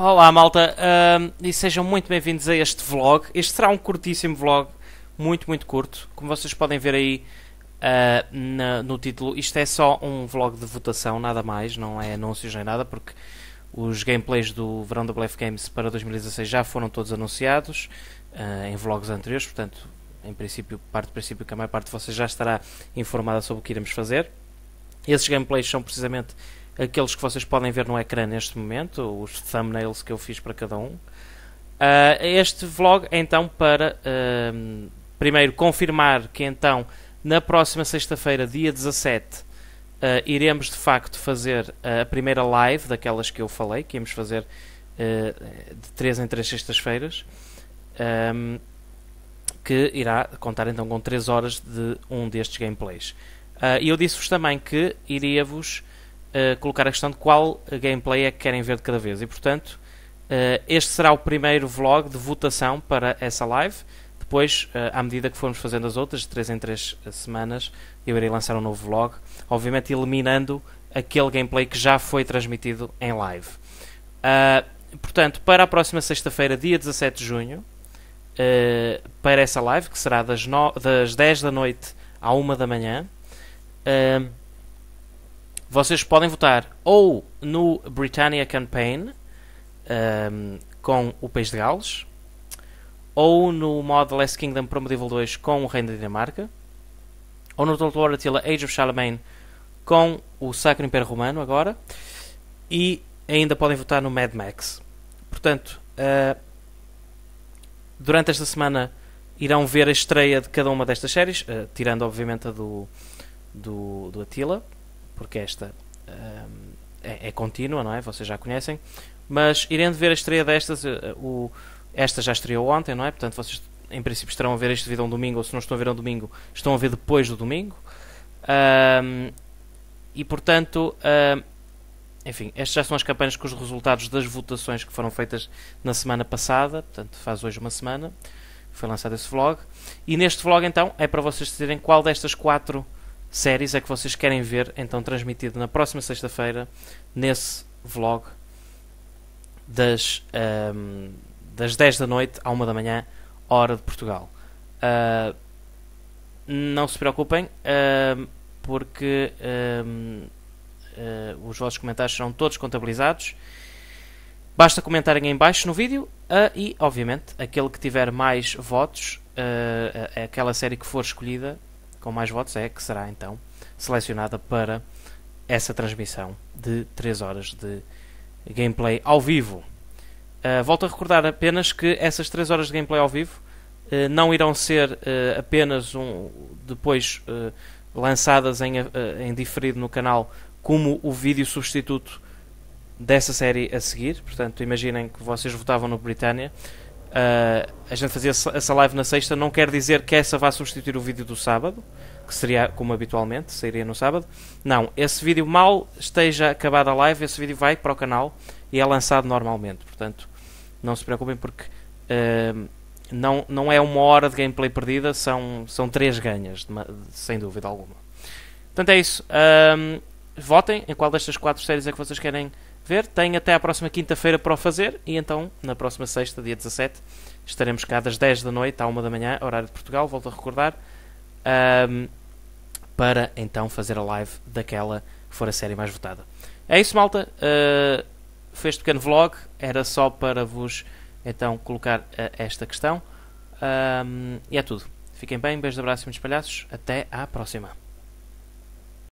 Olá malta uh, e sejam muito bem-vindos a este vlog. Este será um curtíssimo vlog, muito, muito curto. Como vocês podem ver aí uh, na, no título, isto é só um vlog de votação, nada mais, não é anúncios nem nada, porque os gameplays do Verão da Games para 2016 já foram todos anunciados uh, em vlogs anteriores, portanto, em princípio, parte do princípio que a maior parte de vocês já estará informada sobre o que iremos fazer. Esses gameplays são precisamente aqueles que vocês podem ver no ecrã neste momento, os thumbnails que eu fiz para cada um. Uh, este vlog é então para uh, primeiro confirmar que então na próxima sexta-feira, dia 17, uh, ah, iremos de facto fazer a primeira live daquelas que eu falei, que íamos fazer ah, de 3 em 3 sextas-feiras, um, que irá contar então com 3 horas de um destes gameplays. E eu disse-vos também que iria-vos colocar a questão de qual eh, gameplay é que querem ver de cada vez. E portanto, uh, este será o primeiro vlog de votação para essa live. Depois, uh, à medida que formos fazendo as outras, de 3 em 3 semanas, eu irei lançar um novo vlog, obviamente eliminando aquele gameplay que já foi transmitido em live. portanto, para a próxima sexta-feira, dia 17 de junho, para essa live, que será das, no... das 10 da noite à 1 da manhã. Uh, vocês podem votar ou no Britannia Campaign um, ehm, com o País de Gales, ou no mod Last Kingdom para Medieval 2 com o Reino da Dinamarca, ou no Total War Attila Age of Charlemagne com o Sacro Império Romano agora, e ainda podem votar no Mad Max. Portanto, uh, durante esta semana irão ver a estreia de cada uma destas séries, uh, tirando obviamente a do, do, do Attila porque esta hum, é, é, contínua, não é? Vocês já conhecem. Mas irem ver a estreia destas, eh, eh, o, esta já estreou ontem, não é? Portanto, vocês em princípio estarão a ver este vídeo um domingo, ou se não estão a ver um domingo, estão a ver depois do domingo. Um, e portanto, um, enfim, estas já são as campanhas com os resultados das votações que foram feitas na semana passada, portanto, faz hoje uma semana foi lançado esse vlog. E neste vlog, então, é para vocês dizerem qual destas quatro séries é que vocês querem ver, então transmitido na próxima sexta-feira, nesse vlog, das, um, ehm, das 10 da noite à 1 da manhã, hora de Portugal. Uh, não se preocupem, uh, porque uh, os vossos comentários serão todos contabilizados. Basta comentarem em baixo no vídeo ah, e, obviamente, aquele que tiver mais votos, ah, é aquela série que for escolhida, com mais votos é que será então selecionada para essa transmissão de 3 horas de gameplay ao vivo. Uh, volto a recordar apenas que essas 3 horas de gameplay ao vivo uh, não irão ser uh, apenas um, depois lançadas em, em diferido no canal como o vídeo substituto dessa série a seguir. Portanto, imaginem que vocês votavam no Britânia uh, a gente fazia essa live na sexta, não quer dizer que essa vá substituir o vídeo do sábado, que seria como habitualmente, sairia no sábado. Não, esse vídeo mal esteja acabada a live, esse vídeo vai para o canal e é lançado normalmente. Portanto, não se preocupem porque uh, não, não é uma hora de gameplay perdida, são, são três ganhas, de, de, sem dúvida alguma. Portanto, é isso. Ah, votem em qual destas quatro séries é que vocês querem ver. Tem até à próxima quinta-feira para o fazer e então na próxima sexta, dia 17, estaremos cá das 10 da noite à 1 da manhã, horário de Portugal, volto a recordar, um, para então fazer a live daquela que for a série mais votada. É isso, malta. Uh, ah, foi este pequeno vlog, era só para vos então colocar ah, esta questão. Um, e é tudo. Fiquem bem, beijos, abraços e muitos palhaços. Até à próxima.